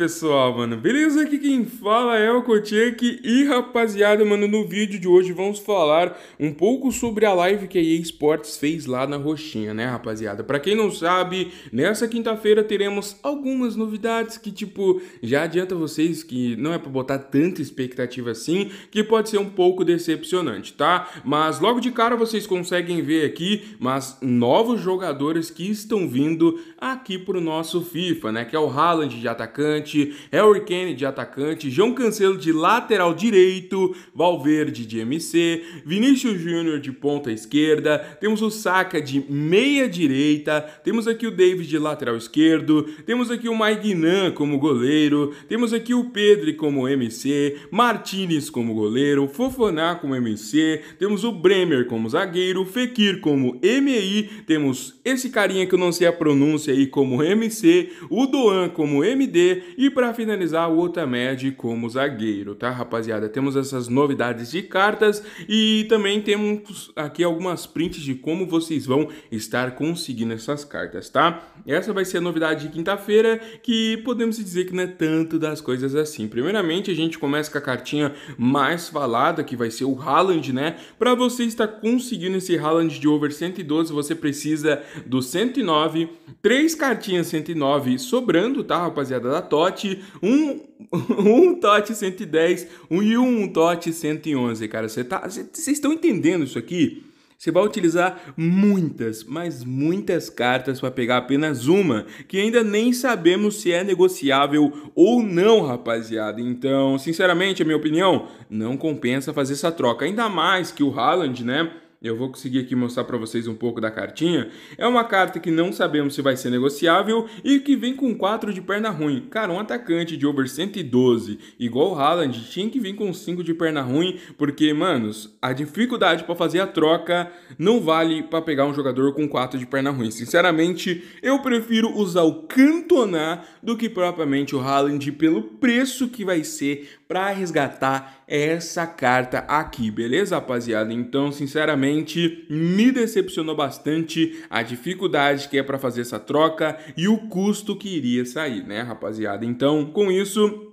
pessoal, mano? Beleza? Aqui quem fala é o Kotiek e rapaziada, mano, no vídeo de hoje vamos falar um pouco sobre a live que a EA Sports fez lá na Roxinha, né, rapaziada? Pra quem não sabe, nessa quinta-feira teremos algumas novidades que, tipo, já adianta vocês que não é pra botar tanta expectativa assim, que pode ser um pouco decepcionante, tá? Mas logo de cara vocês conseguem ver aqui, mas novos jogadores que estão vindo aqui pro nosso FIFA, né? Que é o Haaland de atacante, volante, Harry Kane de atacante, João Cancelo de lateral direito, Valverde de MC, Vinícius Júnior de ponta esquerda, temos o Saka de meia direita, temos aqui o David de lateral esquerdo, temos aqui o Maignan como goleiro, temos aqui o Pedri como MC, Martinez como goleiro, Fofaná como MC, temos o Bremer como zagueiro, Fekir como MI, temos esse carinha que eu não sei a pronúncia aí como MC, o Doan como MD e para finalizar, o Otamed como zagueiro, tá, rapaziada? Temos essas novidades de cartas e também temos aqui algumas prints de como vocês vão estar conseguindo essas cartas, tá? Essa vai ser a novidade de quinta-feira, que podemos dizer que não é tanto das coisas assim. Primeiramente, a gente começa com a cartinha mais falada, que vai ser o Haaland, né? Para você estar conseguindo esse Haaland de over 112, você precisa do 109, três cartinhas 109 sobrando, tá, rapaziada, da Toy TOT, um, um TOT 110 um, e um TOT 111, cara. Vocês tá, estão entendendo isso aqui? Você vai utilizar muitas, mas muitas cartas para pegar apenas uma, que ainda nem sabemos se é negociável ou não, rapaziada. Então, sinceramente, a minha opinião, não compensa fazer essa troca. Ainda mais que o Haaland, né? eu vou conseguir aqui mostrar para vocês um pouco da cartinha. É uma carta que não sabemos se vai ser negociável e que vem com 4 de perna ruim. Cara, um atacante de over 112, igual o Haaland, tinha que vir com 5 de perna ruim, porque, manos, a dificuldade para fazer a troca não vale para pegar um jogador com 4 de perna ruim. Sinceramente, eu prefiro usar o Cantona do que propriamente o Haaland pelo preço que vai ser para resgatar essa carta aqui, beleza, rapaziada? Então, sinceramente, me decepcionou bastante a dificuldade que é para fazer essa troca e o custo que iria sair, né, rapaziada? Então, com isso,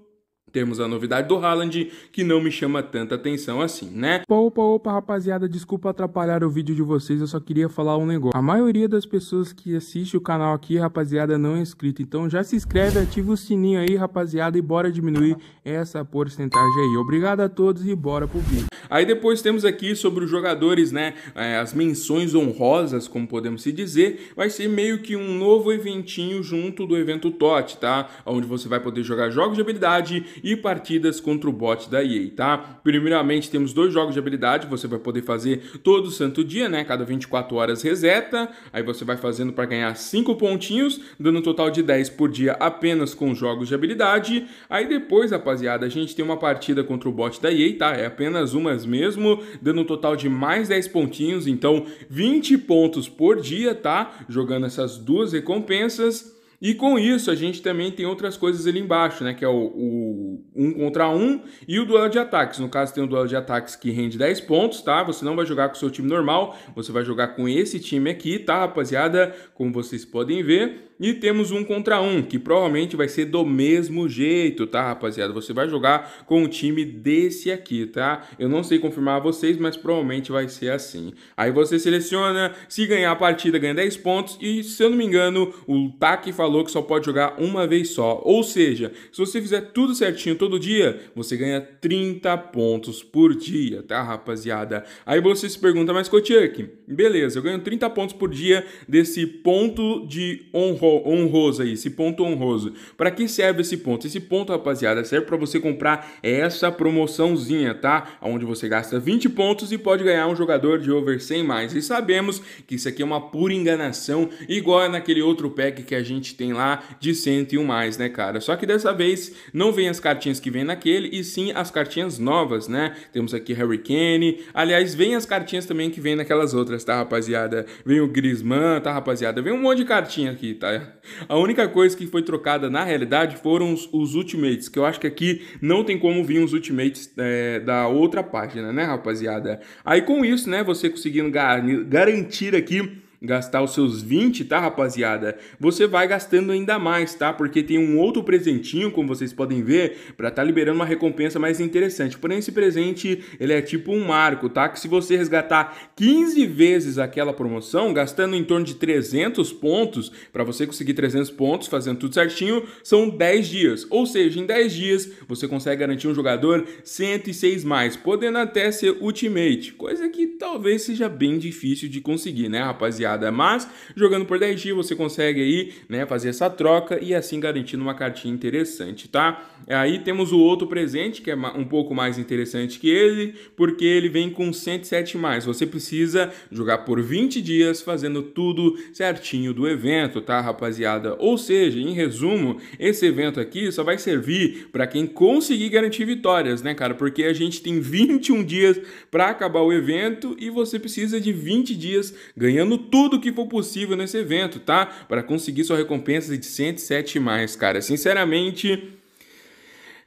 temos a novidade do Haaland, que não me chama tanta atenção assim, né? Opa, opa, rapaziada, desculpa atrapalhar o vídeo de vocês, eu só queria falar um negócio. A maioria das pessoas que assiste o canal aqui, rapaziada, não é inscrito, então já se inscreve, ativa o sininho aí, rapaziada, e bora diminuir essa porcentagem aí. Obrigado a todos e bora pro vídeo. Aí depois temos aqui sobre os jogadores, né? É, as menções honrosas, como podemos se dizer, vai ser meio que um novo eventinho junto do evento TOT, tá? Onde você vai poder jogar jogos de habilidade e partidas contra o bot da EA, tá? Primeiramente, temos dois jogos de habilidade, você vai poder fazer todo santo dia, né? Cada 24 horas reseta, aí você vai fazendo para ganhar 5 pontinhos, dando um total de 10 por dia apenas com jogos de habilidade. Aí depois, rapaziada, a gente tem uma partida contra o bot da EA, tá? É apenas umas mesmo, dando um total de mais 10 pontinhos, então 20 pontos por dia, tá? Jogando essas duas recompensas. E com isso a gente também tem outras coisas ali embaixo, né? Que é o, o, um contra um e o duelo de ataques. No caso, tem o duelo de ataques que rende 10 pontos, tá? Você não vai jogar com o seu time normal, você vai jogar com esse time aqui, tá, rapaziada? Como vocês podem ver e temos um contra um, que provavelmente vai ser do mesmo jeito, tá, rapaziada? Você vai jogar com um time desse aqui, tá? Eu não sei confirmar a vocês, mas provavelmente vai ser assim. Aí você seleciona, se ganhar a partida ganha 10 pontos e, se eu não me engano, o TAC falou que só pode jogar uma vez só. Ou seja, se você fizer tudo certinho todo dia, você ganha 30 pontos por dia, tá, rapaziada? Aí você se pergunta, mas Kotiak, beleza, eu ganho 30 pontos por dia desse ponto de honra honroso aí, esse ponto honroso. Para que serve esse ponto? Esse ponto, rapaziada, serve para você comprar essa promoçãozinha, tá? Onde você gasta 20 pontos e pode ganhar um jogador de over 100 mais. E sabemos que isso aqui é uma pura enganação, igual é naquele outro pack que a gente tem lá de 101 mais, né, cara? Só que dessa vez não vem as cartinhas que vem naquele, e sim as cartinhas novas, né? Temos aqui Harry Kane. Aliás, vem as cartinhas também que vem naquelas outras, tá, rapaziada? Vem o Griezmann, tá, rapaziada? Vem um monte de cartinha aqui, tá? cara. A única coisa que foi trocada na realidade foram os, os ultimates, que eu acho que aqui não tem como vir os ultimates é, da outra página, né, rapaziada? Aí com isso, né, você conseguindo gar garantir aqui gastar os seus 20, tá, rapaziada? Você vai gastando ainda mais, tá? Porque tem um outro presentinho, como vocês podem ver, para tá liberando uma recompensa mais interessante. Porém, esse presente, ele é tipo um marco, tá? Que se você resgatar 15 vezes aquela promoção, gastando em torno de 300 pontos, para você conseguir 300 pontos fazendo tudo certinho, são 10 dias. Ou seja, em 10 dias, você consegue garantir um jogador 106 mais, podendo até ser ultimate, coisa que talvez seja bem difícil de conseguir, né, rapaziada? É mas jogando por 10 dias você consegue aí, né, fazer essa troca e assim garantindo uma cartinha interessante, tá? Aí temos o outro presente, que é um pouco mais interessante que ele, porque ele vem com 107 mais. Você precisa jogar por 20 dias fazendo tudo certinho do evento, tá, rapaziada? Ou seja, em resumo, esse evento aqui só vai servir para quem conseguir garantir vitórias, né, cara? Porque a gente tem 21 dias para acabar o evento e você precisa de 20 dias ganhando tudo tudo que for possível nesse evento, tá? Para conseguir sua recompensa de 107 mais, cara. Sinceramente,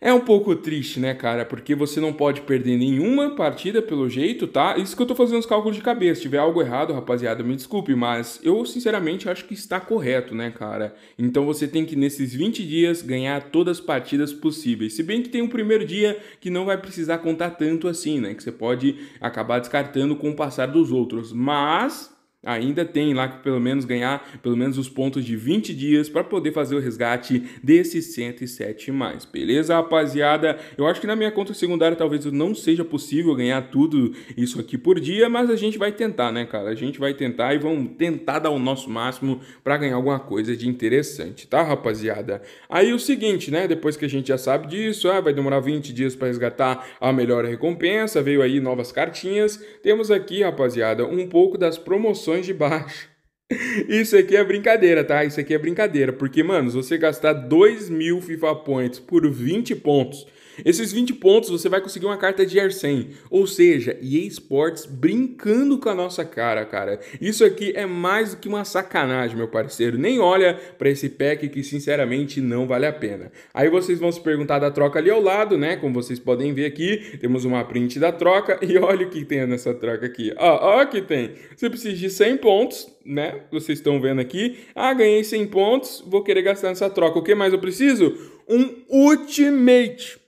é um pouco triste, né, cara? Porque você não pode perder nenhuma partida pelo jeito, tá? Isso que eu tô fazendo os cálculos de cabeça. Se tiver algo errado, rapaziada, me desculpe, mas eu sinceramente acho que está correto, né, cara? Então você tem que nesses 20 dias ganhar todas as partidas possíveis. Se bem que tem um primeiro dia que não vai precisar contar tanto assim, né? Que você pode acabar descartando com o passar dos outros. Mas ainda tem lá que pelo menos ganhar pelo menos os pontos de 20 dias para poder fazer o resgate desses 107 mais, beleza, rapaziada? Eu acho que na minha conta secundária talvez não seja possível ganhar tudo isso aqui por dia, mas a gente vai tentar, né, cara? A gente vai tentar e vamos tentar dar o nosso máximo para ganhar alguma coisa de interessante, tá, rapaziada? Aí o seguinte, né, depois que a gente já sabe disso, ah, vai demorar 20 dias para resgatar a melhor recompensa, veio aí novas cartinhas. Temos aqui, rapaziada, um pouco das promoções de baixo. Isso aqui é brincadeira, tá? Isso aqui é brincadeira. Porque, mano, se você gastar 2 mil FIFA Points por 20 pontos esses 20 pontos você vai conseguir uma carta de Arsen, ou seja, EA Sports brincando com a nossa cara, cara. Isso aqui é mais do que uma sacanagem, meu parceiro. Nem olha para esse pack que sinceramente não vale a pena. Aí vocês vão se perguntar da troca ali ao lado, né? Como vocês podem ver aqui, temos uma print da troca e olha o que tem nessa troca aqui. Ó, ó que tem. Você precisa de 100 pontos, né? Vocês estão vendo aqui. Ah, ganhei 100 pontos, vou querer gastar nessa troca. O que mais eu preciso? Um Ultimate.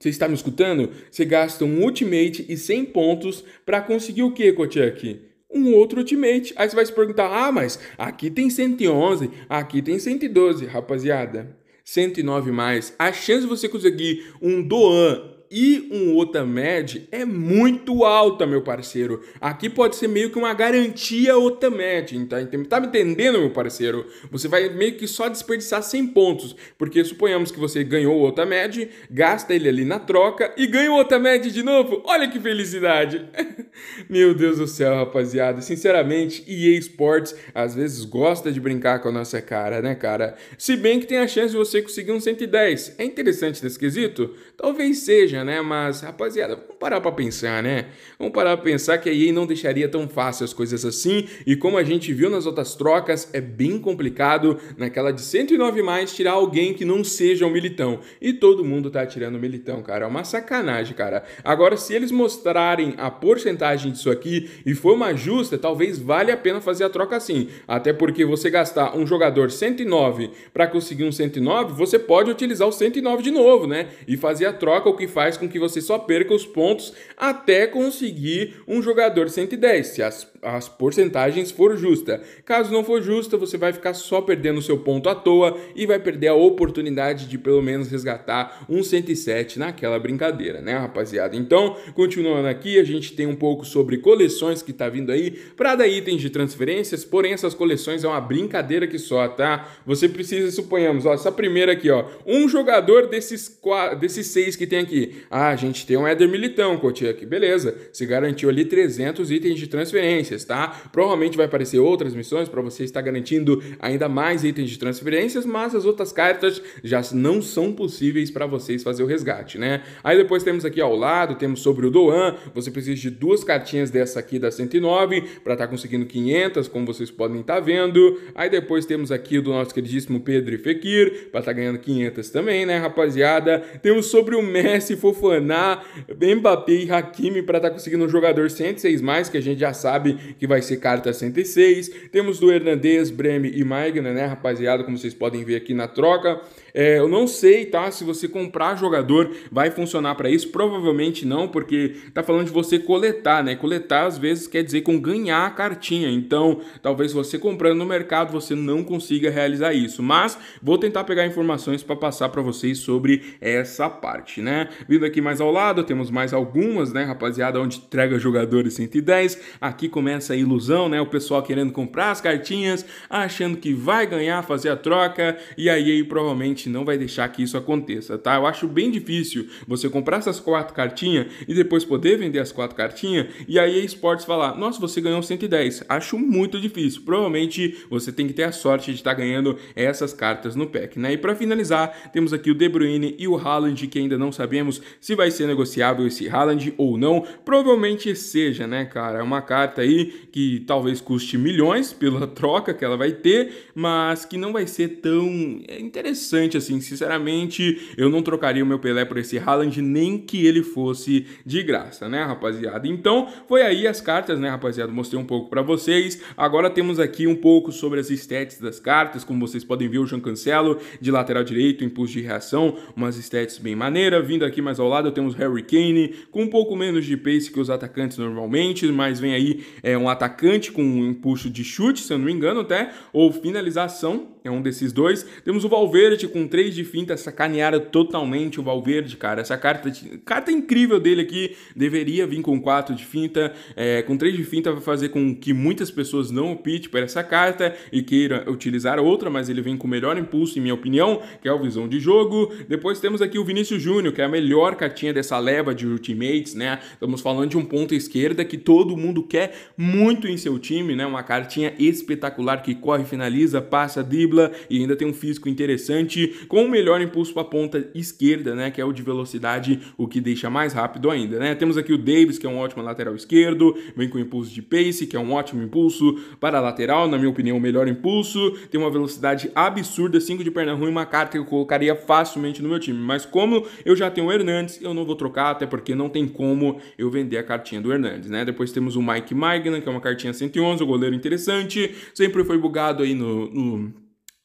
Você está me escutando? Você gasta um ultimate e 100 pontos para conseguir o que, Kotiak? Um outro ultimate. Aí você vai se perguntar: ah, mas aqui tem 111, aqui tem 112, rapaziada. 109 mais. A chance de você conseguir um Doan e um Otamed é muito alta, meu parceiro. Aqui pode ser meio que uma garantia Otamed, tá, tá me entendendo, meu parceiro? Você vai meio que só desperdiçar 100 pontos, porque suponhamos que você ganhou o Otamed, gasta ele ali na troca e ganha o Otamed de novo. Olha que felicidade! meu Deus do céu, rapaziada. Sinceramente, EA Sports às vezes gosta de brincar com a nossa cara, né, cara? Se bem que tem a chance de você conseguir um 110. É interessante nesse quesito? Talvez seja, seja, né? Mas, rapaziada, vamos parar para pensar, né? Vamos parar para pensar que a EA não deixaria tão fácil as coisas assim, e como a gente viu nas outras trocas, é bem complicado naquela de 109 mais tirar alguém que não seja um militão. E todo mundo tá tirando o militão, cara. É uma sacanagem, cara. Agora, se eles mostrarem a porcentagem disso aqui e for uma justa, talvez valha a pena fazer a troca assim. Até porque você gastar um jogador 109 para conseguir um 109, você pode utilizar o 109 de novo, né? E fazer a troca, o que faz faz com que você só perca os pontos até conseguir um jogador 110, se as, as porcentagens for justa. Caso não for justa, você vai ficar só perdendo seu ponto à toa e vai perder a oportunidade de pelo menos resgatar um 107 naquela brincadeira, né, rapaziada? Então, continuando aqui, a gente tem um pouco sobre coleções que tá vindo aí para dar itens de transferências, porém essas coleções é uma brincadeira que só, tá? Você precisa, suponhamos, ó, essa primeira aqui, ó, um jogador desses desses seis que tem aqui ah, a gente tem um Éder Militão, Coutinho, aqui, beleza, se garantiu ali 300 itens de transferências, tá? Provavelmente vai aparecer outras missões para você estar garantindo ainda mais itens de transferências, mas as outras cartas já não são possíveis para vocês fazer o resgate, né? Aí depois temos aqui ao lado, temos sobre o Doan, você precisa de duas cartinhas dessa aqui da 109 para estar tá conseguindo 500, como vocês podem estar tá vendo. Aí depois temos aqui do nosso queridíssimo Pedro Fekir para estar tá ganhando 500 também, né, rapaziada? Temos sobre o Messi Fofaná, Mbappé e Hakimi para estar tá conseguindo um jogador 106 mais, que a gente já sabe que vai ser carta 106. Temos do Hernandes, Breme e Magna, né, rapaziada, como vocês podem ver aqui na troca. É, eu não sei, tá? Se você comprar jogador, vai funcionar para isso? Provavelmente não, porque tá falando de você coletar, né? Coletar às vezes quer dizer com ganhar a cartinha. Então, talvez você comprando no mercado você não consiga realizar isso. Mas vou tentar pegar informações para passar para vocês sobre essa parte, né? Vindo aqui mais ao lado, temos mais algumas, né, rapaziada, onde entrega jogadores 110. Aqui começa a ilusão, né? O pessoal querendo comprar as cartinhas, achando que vai ganhar, fazer a troca, e aí provavelmente não vai deixar que isso aconteça, tá? Eu acho bem difícil você comprar essas quatro cartinhas e depois poder vender as quatro cartinhas e a esportes Sports falar: nossa, você ganhou 110. Acho muito difícil. Provavelmente você tem que ter a sorte de estar tá ganhando essas cartas no pack, né? E para finalizar, temos aqui o De Bruyne e o Haaland, que ainda não sabemos se vai ser negociável esse Haaland ou não. Provavelmente seja, né, cara? É uma carta aí que talvez custe milhões pela troca que ela vai ter, mas que não vai ser tão é, interessante assim. Sinceramente, eu não trocaria o meu Pelé por esse Haaland nem que ele fosse de graça, né, rapaziada? Então, foi aí as cartas, né, rapaziada? Mostrei um pouco para vocês. Agora temos aqui um pouco sobre as estéticas das cartas, como vocês podem ver, o Jean Cancelo de lateral direito, impulso de reação, umas estéticas bem maneira, vindo aqui mais ao lado temos Harry Kane, com um pouco menos de pace que os atacantes normalmente, mas vem aí é, um atacante com um impulso de chute, se eu não me engano, até, ou finalização, é um desses dois. Temos o Valverde com três de finta, sacaneada totalmente o Valverde, cara. Essa carta, carta incrível dele aqui deveria vir com quatro de finta, é, com três de finta vai fazer com que muitas pessoas não optem por essa carta e queira utilizar outra, mas ele vem com o melhor impulso, em minha opinião, que é o visão de jogo. Depois temos aqui o Vinícius Júnior, que é a melhor melhor cartinha dessa leva de ultimates, né? Estamos falando de um ponto esquerda que todo mundo quer muito em seu time, né? Uma cartinha espetacular que corre, finaliza, passa, dribla e ainda tem um físico interessante com o melhor impulso para a ponta esquerda, né? Que é o de velocidade, o que deixa mais rápido ainda, né? Temos aqui o Davis, que é um ótimo lateral esquerdo, vem com impulso de pace, que é um ótimo impulso para a lateral, na minha opinião, o melhor impulso, tem uma velocidade absurda, 5 de perna ruim, uma carta que eu colocaria facilmente no meu time, mas como eu já tenho o Hernandes, né? Hernandes, eu não vou trocar, até porque não tem como eu vender a cartinha do Hernandes, né? Depois temos o Mike Magnan, que é uma cartinha 111, um goleiro interessante, sempre foi bugado aí no, no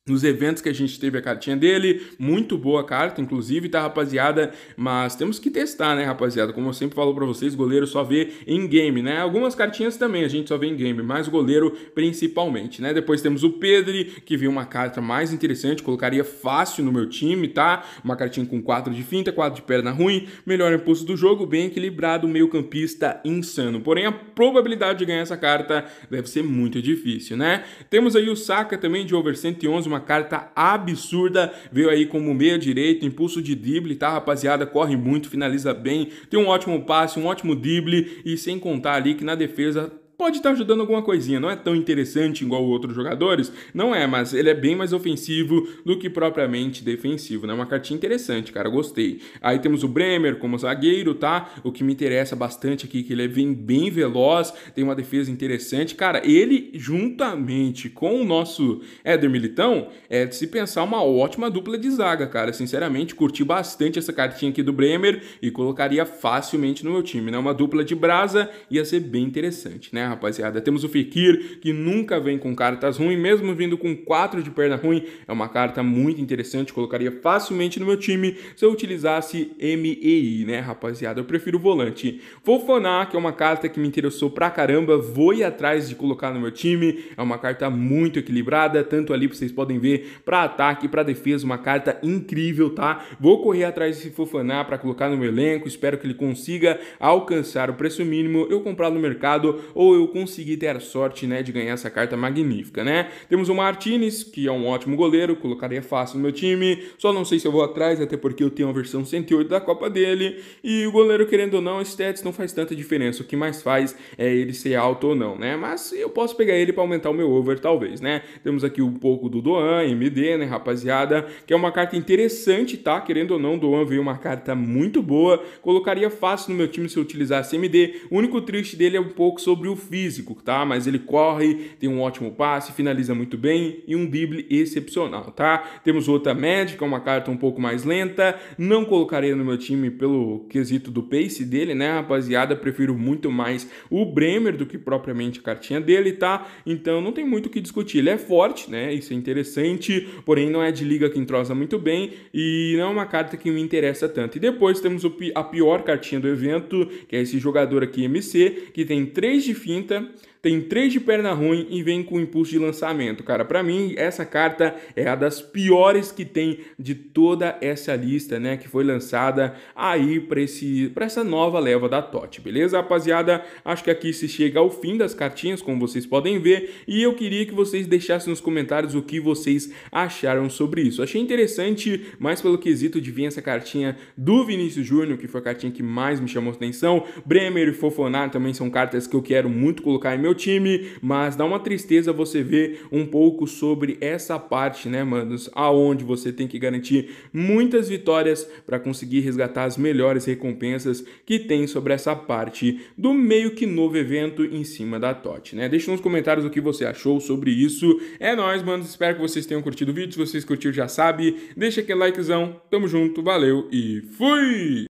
nos eventos que a gente teve a cartinha dele, muito boa carta, inclusive, tá, rapaziada? Mas temos que testar, né, rapaziada? Como eu sempre falo para vocês, goleiro só vê em game, né? Algumas cartinhas também a gente só vê em game, mas goleiro principalmente, né? Depois temos o Pedri, que viu uma carta mais interessante, colocaria fácil no meu time, tá? Uma cartinha com 4 de finta, 4 de perna ruim, melhor impulso do jogo, bem equilibrado, meio-campista insano. Porém, a probabilidade de ganhar essa carta deve ser muito difícil, né? Temos aí o Saka também de over 111, uma carta absurda. Veio aí como meia direita, impulso de drible, tá, rapaziada? Corre muito, finaliza bem, tem um ótimo passe, um ótimo drible e sem contar ali que na defesa pode estar ajudando alguma coisinha. Não é tão interessante igual outros jogadores, não é, mas ele é bem mais ofensivo do que propriamente defensivo, né? Uma cartinha interessante, cara, gostei. Aí temos o Bremer como zagueiro, tá? O que me interessa bastante aqui é que ele é bem, bem veloz, tem uma defesa interessante. Cara, ele juntamente com o nosso Éder Militão é de se pensar uma ótima dupla de zaga, cara. Sinceramente, curti bastante essa cartinha aqui do Bremer e colocaria facilmente no meu time, né? Uma dupla de brasa ia ser bem interessante, né? Né, rapaziada? Temos o Fekir, que nunca vem com cartas ruins, mesmo vindo com 4 de perna ruim, é uma carta muito interessante, colocaria facilmente no meu time se eu utilizasse MEI, né, rapaziada? Eu prefiro o volante. Fofaná, que é uma carta que me interessou pra caramba, vou ir atrás de colocar no meu time, é uma carta muito equilibrada, tanto ali vocês podem ver, para ataque, para defesa, uma carta incrível, tá? Vou correr atrás desse Fofaná para colocar no meu elenco, espero que ele consiga alcançar o preço mínimo, eu comprar no mercado ou eu consegui ter sorte, né, de ganhar essa carta magnífica, né? Temos o Martinez, que é um ótimo goleiro, colocaria fácil no meu time. Só não sei se eu vou atrás, até porque eu tenho a versão 108 da Copa dele. E o goleiro, querendo ou não, stats não faz tanta diferença. O que mais faz é ele ser alto ou não, né? Mas eu posso pegar ele para aumentar o meu over, talvez, né? Temos aqui um pouco do Doan, MD, né, rapaziada? Que é uma carta interessante, tá? Querendo ou não, Doan veio uma carta muito boa. Colocaria fácil no meu time se eu utilizasse MD. O único triste dele é um pouco sobre o físico, tá? Mas ele corre, tem um ótimo passe, finaliza muito bem e um drible excepcional, tá? Temos outra médica, uma carta um pouco mais lenta. Não colocarei no meu time pelo quesito do pace dele, né, rapaziada? Prefiro muito mais o Bremer do que propriamente a cartinha dele, tá? Então não tem muito o que discutir. Ele é forte, né? Isso é interessante, porém não é de liga que entrosa muito bem e não é uma carta que me interessa tanto. E depois temos a pior cartinha do evento, que é esse jogador aqui MC, que tem três de fim quinta tem três de perna ruim e vem com impulso de lançamento, cara. Para mim, essa carta é a das piores que tem de toda essa lista, né, que foi lançada aí para esse para essa nova leva da TOT, beleza, rapaziada? Acho que aqui se chega ao fim das cartinhas, como vocês podem ver, e eu queria que vocês deixassem nos comentários o que vocês acharam sobre isso. Achei interessante, mais pelo quesito de vir essa cartinha do Vinícius Júnior, que foi a cartinha que mais me chamou atenção. Bremer e Fofonar também são cartas que eu quero muito colocar em meu time, mas dá uma tristeza você ver um pouco sobre essa parte, né, manos? Aonde você tem que garantir muitas vitórias para conseguir resgatar as melhores recompensas que tem sobre essa parte do meio que novo evento em cima da TOT, né? Deixa nos comentários o que você achou sobre isso. É nóis, manos. Espero que vocês tenham curtido o vídeo. Se vocês curtiram, já sabe. Deixa aquele likezão. Tamo junto, valeu e fui!